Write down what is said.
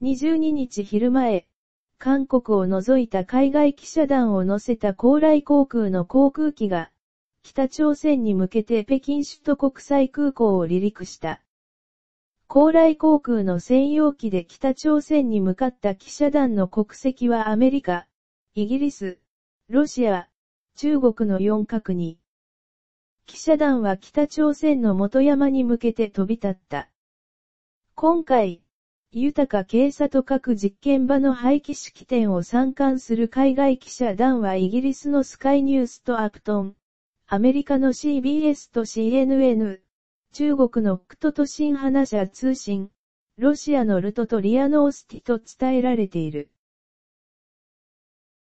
22日昼前、韓国を除いた海外記者団を乗せた高麗航空の航空機が、北朝鮮に向けて北京首都国際空港を離陸した。高麗航空の専用機で北朝鮮に向かった記者団の国籍はアメリカ、イギリス、ロシア、中国の4角に。記者団は北朝鮮の元山に向けて飛び立った。今回、豊か警察と各実験場の廃棄式典を参観する海外記者団はイギリスのスカイニュースとアプトン、アメリカの CBS と CNN、中国のクトと新話者通信、ロシアのルトとリアノースティと伝えられている。